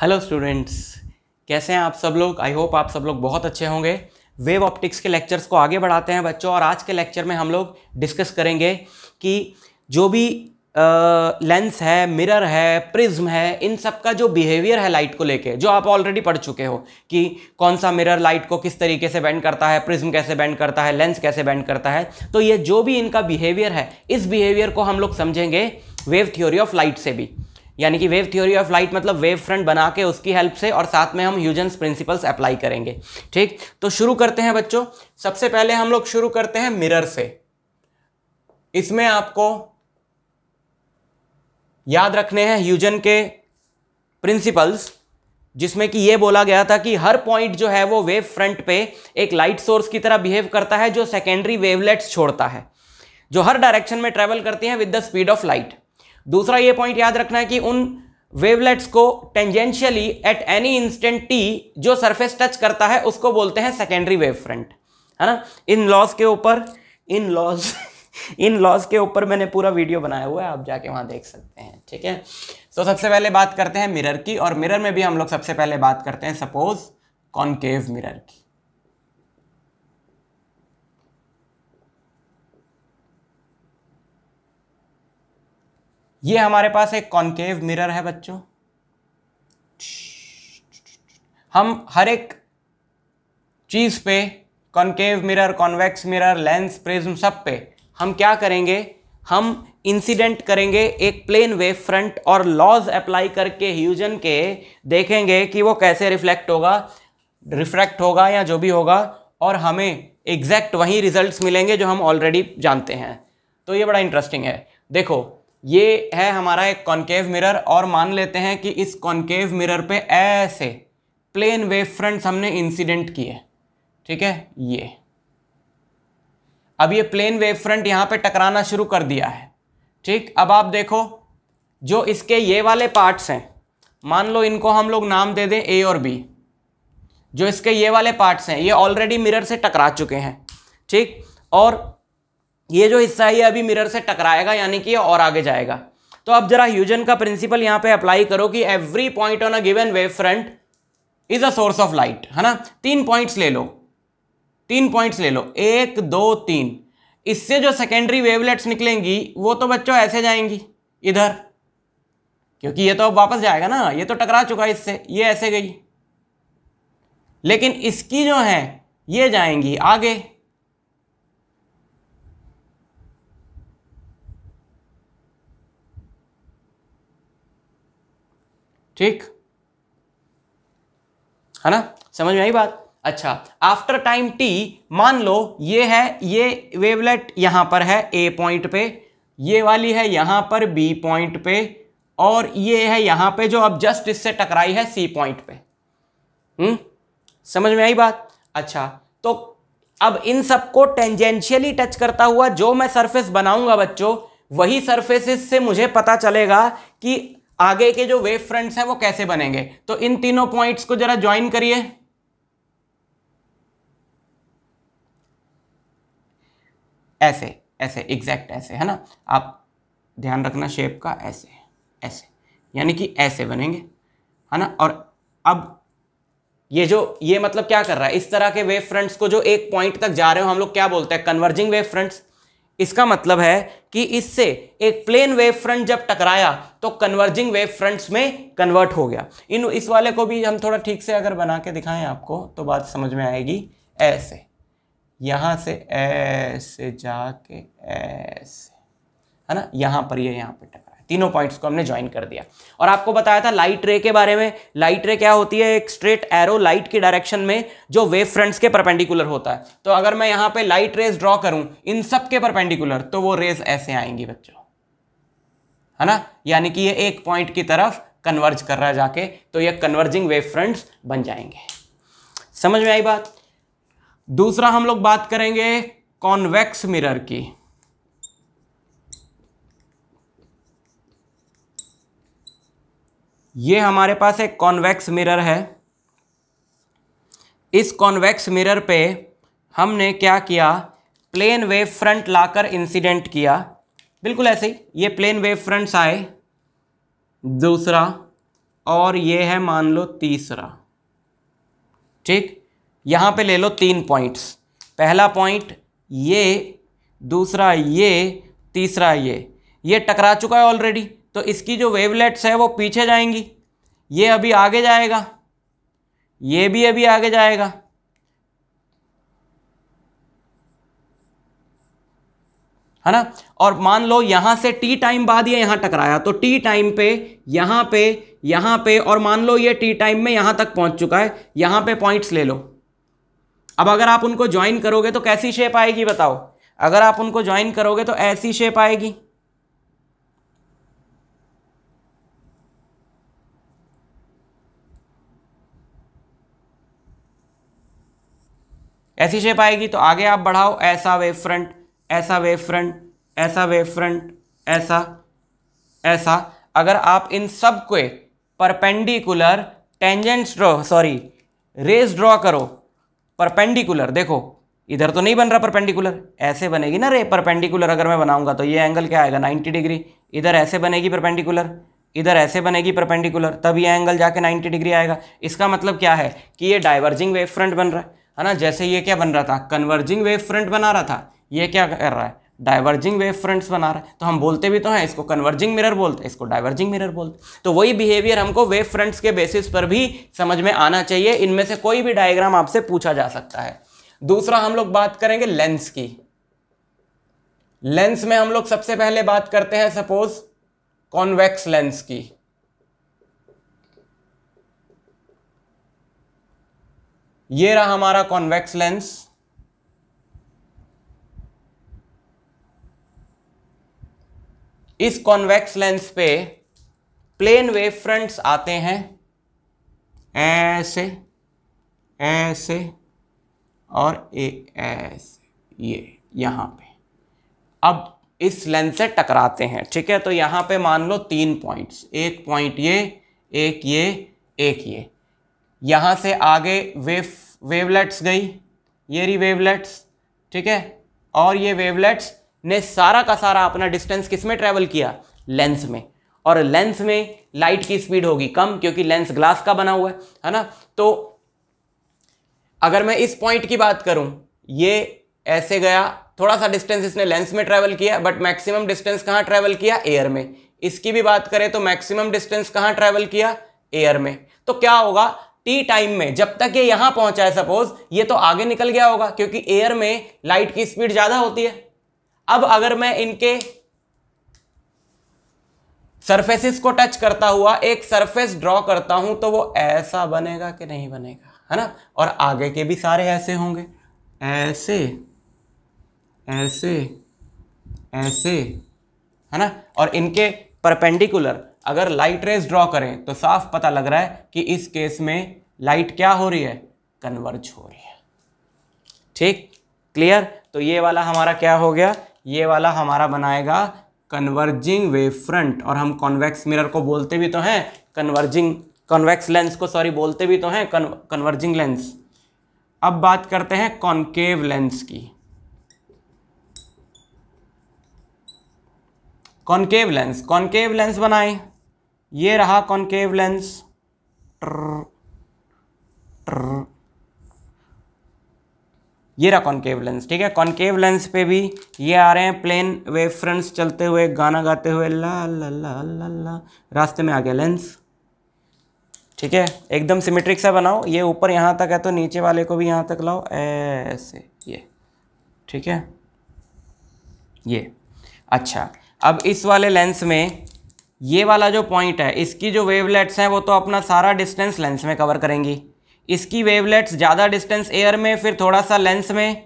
hello students कैसे हैं आप सब लोग आई होप आप सब लोग बहुत अच्छे होंगे वेव ऑप्टिक्स के लेक्चर्स को आगे बढ़ाते हैं बच्चों और आज के लेक्चर में हम लोग डिस्कस करेंगे कि जो भी लेंस है मिरर है प्रिज्म है इन सब का जो बिहेवियर है लाइट को लेके जो आप ऑलरेडी पढ़ चुके हो कि कौन सा मिरर लाइट को किस तरीके से बैंड करता है प्रिज्म कैसे बैंड करता है लेंस कैसे बैंड करता है तो ये जो भी इनका बिहेवियर है इस बिहेवियर को हम लोग समझेंगे वेव थ्योरी ऑफ लाइट से भी यानी कि वेव थ्योरी ऑफ लाइट मतलब वेव फ्रंट बना के उसकी हेल्प से और साथ में हम ह्यूजेंस प्रिंसिपल्स अप्लाई करेंगे ठीक तो शुरू करते हैं बच्चों सबसे पहले हम लोग शुरू करते हैं मिरर से इसमें आपको याद रखने हैं ह्यूजन के प्रिंसिपल्स जिसमें कि ये बोला गया था कि हर पॉइंट जो है वो वेव फ्रंट पे एक लाइट सोर्स की तरह बिहेव करता है जो सेकेंडरी वेवलेट्स छोड़ता है जो हर डायरेक्शन में ट्रेवल करती हैं with the speed of light दूसरा ये पॉइंट याद रखना है कि उन वेवलेट्स को tangentially at any instant T जो सरफेस टच करता है उसको बोलते हैं सेकेंडरी वेव फ्रंट है ना इन लॉज के ऊपर इन लॉज इन लॉज के ऊपर मैंने पूरा वीडियो बनाया हुआ है आप जाके वहाँ देख सकते हैं ठीक है तो सबसे पहले बात करते हैं मिरर की और मिरर में भी हम लोग सबसे पहले बात करते हैं सपोज कॉन्केव मिरर की ये हमारे पास एक कॉन्केव मिरर है बच्चों हम हर एक चीज़ पे concave mirror convex mirror lens prism सब पे हम क्या करेंगे हम इंसिडेंट करेंगे एक प्लेन वेव फ्रंट और लॉज अप्लाई करके ह्यूजन के देखेंगे कि वो कैसे रिफ्लेक्ट होगा रिफ्रैक्ट होगा या जो भी होगा और हमें एग्जैक्ट वही रिजल्ट्स मिलेंगे जो हम ऑलरेडी जानते हैं तो ये बड़ा इंटरेस्टिंग है देखो ये है हमारा एक कॉन्केव मिरर और मान लेते हैं कि इस कॉन्केव मिरर पे ऐसे प्लेन वेव फ्रंट्स हमने इंसिडेंट किए ठीक है ये अब ये प्लेन वेव फ्रंट यहाँ पे टकराना शुरू कर दिया है ठीक अब आप देखो जो इसके ये वाले पार्ट्स हैं मान लो इनको हम लोग नाम दे दें ए और बी जो इसके ये वाले पार्ट्स हैं ये ऑलरेडी मिरर से टकरा चुके हैं ठीक और ये जो हिस्सा है अभी मिरर से टकराएगा यानी कि और आगे जाएगा तो अब जरा ह्यूजन का प्रिंसिपल यहाँ पे अप्लाई करो कि every point on a given wave front is a source of light है ना तीन पॉइंट्स ले लो तीन पॉइंट्स ले लो एक दो तीन इससे जो सेकेंडरी वेवलेट्स निकलेंगी वो तो बच्चों ऐसे जाएंगी इधर क्योंकि ये तो अब वापस जाएगा ना ये तो टकरा चुका है इससे ये ऐसे गई लेकिन इसकी जो है ये जाएंगी आगे ठीक है ना समझ में आई बात अच्छा आफ्टर टाइम टी मान लो ये है ये वेवलेट यहां पर है ए पॉइंट पे ये वाली है यहां पर बी पॉइंट पे और ये है यहां पे जो अब जस्ट इससे टकराई है सी पॉइंट पे हम्म समझ में आई बात अच्छा तो अब इन सबको टेंजेंशियली टच करता हुआ जो मैं सरफेस बनाऊंगा बच्चों वही सरफेसिस से मुझे पता चलेगा कि आगे के जो वेव फ्रंट्स हैं वो कैसे बनेंगे तो इन तीनों पॉइंट्स को जरा ज्वाइन करिए ऐसे ऐसे एग्जैक्ट ऐसे है ना आप ध्यान रखना शेप का ऐसे ऐसे यानी कि ऐसे बनेंगे है ना और अब ये जो ये मतलब क्या कर रहा है इस तरह के वेव फ्रंट्स को जो एक पॉइंट तक जा रहे हो हम लोग क्या बोलते हैं कन्वर्जिंग वेव फ्रंट्स इसका मतलब है कि इससे एक प्लेन वेव फ्रंट जब टकराया तो कन्वर्जिंग वेव फ्रंट्स में कन्वर्ट हो गया इन इस वाले को भी हम थोड़ा ठीक से अगर बना के दिखाएं आपको तो बात समझ में आएगी ऐसे यहाँ से ऐसे जाके ऐसे है ना यहाँ पर ये यह यहाँ पर टकरा तीनों पॉइंट्स को हमने ज्वाइन कर दिया और आपको बताया था लाइट रे के बारे में लाइट रे क्या होती है एक स्ट्रेट एरो लाइट के डायरेक्शन में जो वेव फ्रंट्स के परपेंडिकुलर होता है तो अगर मैं यहाँ पे लाइट रेज ड्रॉ करूं इन सब के परपेंडिकुलर तो वो रेज ऐसे आएंगी बच्चों है ना यानी कि ये एक पॉइंट की तरफ कन्वर्ज कर रहा है जाके तो ये कन्वर्जिंग वेव फ्रंट्स बन जाएंगे समझ में आई बात दूसरा हम लोग बात करेंगे कॉन्वेक्स मिरर की ये हमारे पास एक कॉन्वेक्स मिरर है इस कॉन्वेक्स मिरर पे हमने क्या किया प्लेन वेव फ्रंट लाकर इंसिडेंट किया बिल्कुल ऐसे ही ये प्लेन वेव फ्रंट्स आए दूसरा और ये है मान लो तीसरा ठीक यहाँ पे ले लो तीन पॉइंट्स पहला पॉइंट ये दूसरा ये तीसरा ये ये टकरा चुका है ऑलरेडी तो इसकी जो वेवलेट्स है वो पीछे जाएंगी ये अभी आगे जाएगा ये भी अभी आगे जाएगा है ना और मान लो यहां से टी टाइम बाद ये यहां टकराया तो टी टाइम पे यहां पे यहां पे और मान लो ये टी टाइम में यहां तक पहुंच चुका है यहां पे पॉइंट्स ले लो अब अगर आप उनको ज्वाइन करोगे तो कैसी शेप आएगी बताओ अगर आप उनको ज्वाइन करोगे तो ऐसी शेप आएगी ऐसी शेप आएगी तो आगे आप बढ़ाओ ऐसा वेव फ्रंट ऐसा वेव फ्रंट ऐसा वेव फ्रंट ऐसा ऐसा अगर आप इन सब को perpendicular tangents draw sorry rays draw करो परपेंडिकुलर देखो इधर तो नहीं बन रहा परपेंडिकुलर ऐसे बनेगी ना रे परपेंडिकुलर अगर मैं बनाऊंगा तो ये एंगल क्या आएगा 90 डिग्री इधर ऐसे बनेगी परपेंडिकुलर इधर ऐसे बनेगी परपेंडिकुलर तब ये एंगल जाके 90 डिग्री आएगा इसका मतलब क्या है कि ये डाइवर्जिंग वेव फ्रंट बन रहा है है ना जैसे ये क्या बन रहा था कन्वर्जिंग वेव फ्रंट बना रहा था ये क्या कर रहा है डाइवर्जिंग वेव फ्रंट्स बना रहा है तो हम बोलते भी तो हैं इसको कन्वर्जिंग मिरर बोलते हैं इसको डाइवर्जिंग मिरर बोलते तो वही बिहेवियर हमको वेव फ्रंट्स के बेसिस पर भी समझ में आना चाहिए इनमें से कोई भी डायग्राम आपसे पूछा जा सकता है दूसरा हम लोग बात करेंगे लेंस की लेंस में हम लोग सबसे पहले बात करते हैं सपोज कॉन्वेक्स लेंस की ये रहा हमारा कॉन्वेक्स लेंस इस कॉन्वेक्स लेंस पे प्लेन वेव फ्रंट्स आते हैं ऐसे ऐसे और ए ऐसे ये यहां पे अब इस लेंस से टकराते हैं ठीक है तो यहां पे मान लो तीन पॉइंट्स एक पॉइंट ये एक ये एक ये यहाँ से आगे वेव वेवलेट्स गई ये रही वेवलेट्स ठीक है और ये वेवलेट्स ने सारा का सारा अपना डिस्टेंस किस में ट्रेवल किया लेंस में और लेंस में लाइट की स्पीड होगी कम क्योंकि लेंस ग्लास का बना हुआ है है ना तो अगर मैं इस पॉइंट की बात करूं ये ऐसे गया थोड़ा सा डिस्टेंस इसने लेंस में ट्रैवल किया बट मैक्सिमम डिस्टेंस कहाँ ट्रैवल किया एयर में इसकी भी बात करें तो मैक्सिमम डिस्टेंस कहाँ ट्रैवल किया एयर में तो क्या होगा टी टाइम में जब तक ये यहां पहुंचा है सपोज ये तो आगे निकल गया होगा क्योंकि एयर में लाइट की स्पीड ज्यादा होती है अब अगर मैं इनके सरफेसिस को टच करता हुआ एक सरफेस ड्रॉ करता हूं तो वो ऐसा बनेगा कि नहीं बनेगा है ना और आगे के भी सारे ऐसे होंगे ऐसे ऐसे ऐसे है ना और इनके परपेंडिकुलर अगर लाइट रेज ड्रॉ करें तो साफ पता लग रहा है कि इस केस में लाइट क्या हो रही है कन्वर्ज हो रही है ठीक क्लियर तो ये वाला हमारा क्या हो गया ये वाला हमारा बनाएगा कन्वर्जिंग वेव फ्रंट और हम कॉन्वेक्स मिरर को बोलते भी तो हैं कन्वर्जिंग कॉन्वेक्स लेंस को सॉरी बोलते भी तो हैं कन्वर्जिंग लेंस अब बात करते हैं कॉन्केव लेंस की कॉन्केव लेंस कॉन्केव लेंस बनाएं ये रहा कॉन्केव लेंस ये रहा कॉन्केव लेंस ठीक है कॉन्केव लेंस पे भी ये आ रहे हैं प्लेन वेव फ्रंट्स चलते हुए गाना गाते हुए ला ला ला ला ला रास्ते में आ गया लेंस ठीक है एकदम सिमेट्रिक सा बनाओ ये ऊपर यहाँ तक है तो नीचे वाले को भी यहाँ तक लाओ ऐसे ये ठीक है ये अच्छा अब इस वाले लेंस में ये वाला जो पॉइंट है इसकी जो वेवलेट्स हैं वो तो अपना सारा डिस्टेंस लेंस में कवर करेंगी इसकी वेवलेट्स ज़्यादा डिस्टेंस एयर में फिर थोड़ा सा लेंस में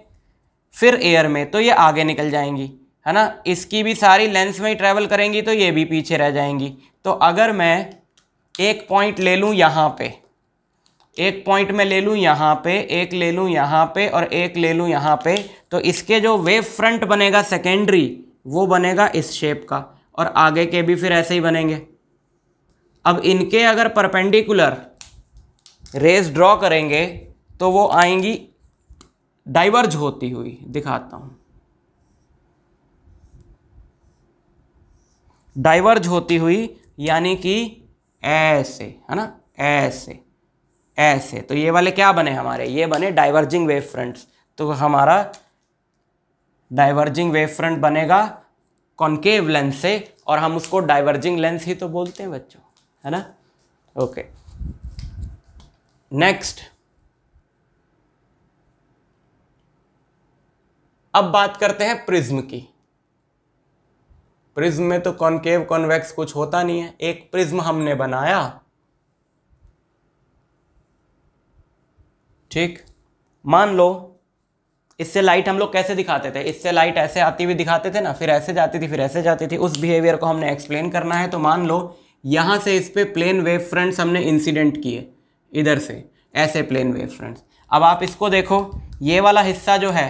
फिर एयर में तो ये आगे निकल जाएंगी है ना इसकी भी सारी लेंस में ही ट्रैवल करेंगी तो ये भी पीछे रह जाएंगी तो अगर मैं एक पॉइंट ले लूँ यहाँ पे एक पॉइंट में ले लूँ यहाँ पे एक ले लूँ यहाँ पे और एक ले लूँ यहाँ पे तो इसके जो वेव फ्रंट बनेगा सेकेंडरी वो बनेगा इस शेप का और आगे के भी फिर ऐसे ही बनेंगे अब इनके अगर परपेंडिकुलर रेस ड्रॉ करेंगे तो वो आएंगी डाइवर्ज होती हुई दिखाता हूँ डाइवर्ज होती हुई यानी कि ऐसे है ना ऐसे ऐसे तो ये वाले क्या बने हमारे ये बने डाइवर्जिंग वेव फ्रंट्स तो हमारा डाइवर्जिंग वेव फ्रंट बनेगा कॉन्केव लेंस से और हम उसको डाइवर्जिंग लेंस ही तो बोलते हैं बच्चों है ना ओके नेक्स्ट अब बात करते हैं प्रिज्म की प्रिज्म में तो कॉन्केव कॉन्वेक्स कुछ होता नहीं है एक प्रिज्म हमने बनाया ठीक मान लो इससे लाइट हम लोग कैसे दिखाते थे इससे लाइट ऐसे आती हुई दिखाते थे ना फिर ऐसे जाती थी फिर ऐसे जाती थी उस बिहेवियर को हमने एक्सप्लेन करना है तो मान लो यहाँ से इस पर प्लेन वेव फ्रंट्स हमने इंसिडेंट किए इधर से ऐसे प्लेन वेव फ्रंट्स अब आप इसको देखो ये वाला हिस्सा जो है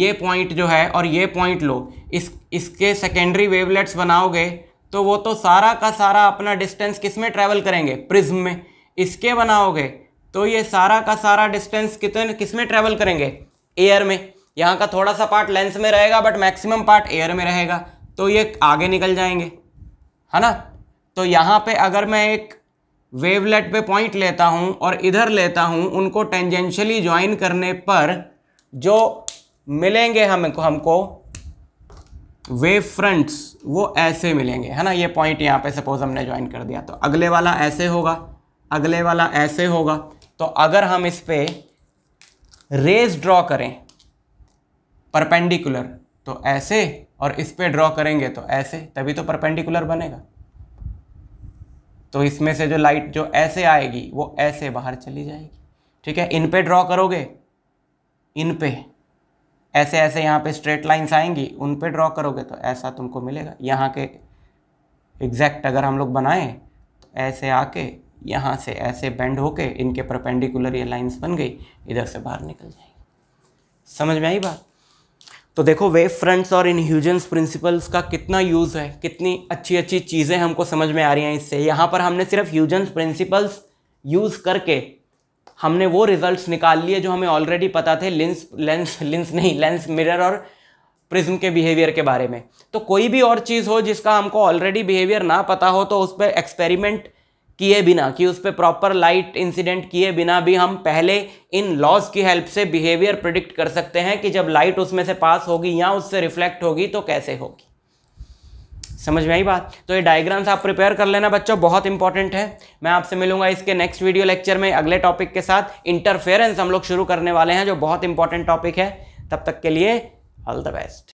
ये पॉइंट जो है और ये पॉइंट लो इस इसके सेकेंडरी वेवलेट्स बनाओगे तो वो तो सारा का सारा अपना डिस्टेंस किस में ट्रैवल करेंगे प्रिज्म में इसके बनाओगे तो ये सारा का सारा डिस्टेंस कितने किस में ट्रैवल करेंगे एयर में यहाँ का थोड़ा सा पार्ट लेंस में रहेगा बट मैक्सिमम पार्ट एयर में रहेगा तो ये आगे निकल जाएंगे है ना तो यहाँ पे अगर मैं एक वेवलेट पे पॉइंट लेता हूँ और इधर लेता हूँ उनको टेंजेंशियली ज्वाइन करने पर जो मिलेंगे हमको हमको वेव फ्रंट्स वो ऐसे मिलेंगे है ना ये पॉइंट यहाँ पे सपोज हमने ज्वाइन कर दिया तो अगले वाला ऐसे होगा अगले वाला ऐसे होगा तो अगर हम इस पर रेज ड्रॉ करें परपेंडिकुलर तो ऐसे और इस पर ड्रॉ करेंगे तो ऐसे तभी तो परपेंडिकुलर बनेगा तो इसमें से जो लाइट जो ऐसे आएगी वो ऐसे बाहर चली जाएगी ठीक है इन पे ड्रॉ करोगे इन पे ऐसे ऐसे यहाँ पे स्ट्रेट लाइंस आएंगी उन पे ड्रॉ करोगे तो ऐसा तुमको मिलेगा यहाँ के एग्जैक्ट अगर हम लोग बनाएं तो ऐसे आके यहाँ से ऐसे बेंड होके इनके परपेंडिकुलर ये लाइंस बन गई इधर से बाहर निकल जाएंगी समझ में आई बात तो देखो वेव फ्रंट्स और इनह्यूजेंस प्रिंसिपल्स का कितना यूज़ है कितनी अच्छी अच्छी चीज़ें हमको समझ में आ रही हैं इससे यहाँ पर हमने सिर्फ ह्यूजेंस प्रिंसिपल्स यूज़ करके हमने वो रिजल्ट्स निकाल लिए जो हमें ऑलरेडी पता थे लेंस लेंस लेंस नहीं लेंस मिरर और प्रिज्म के बिहेवियर के बारे में तो कोई भी और चीज़ हो जिसका हमको ऑलरेडी बिहेवियर ना पता हो तो उस पर एक्सपेरिमेंट किए बिना कि उस पर प्रॉपर लाइट इंसिडेंट किए बिना भी हम पहले इन लॉज की हेल्प से बिहेवियर प्रिडिक्ट कर सकते हैं कि जब लाइट उसमें से पास होगी या उससे रिफ्लेक्ट होगी तो कैसे होगी समझ में आई बात तो ये डायग्राम्स आप प्रिपेयर कर लेना बच्चों बहुत इंपॉर्टेंट है मैं आपसे मिलूंगा इसके नेक्स्ट वीडियो लेक्चर में अगले टॉपिक के साथ इंटरफेरेंस हम लोग शुरू करने वाले हैं जो बहुत इंपॉर्टेंट टॉपिक है तब तक के लिए ऑल द बेस्ट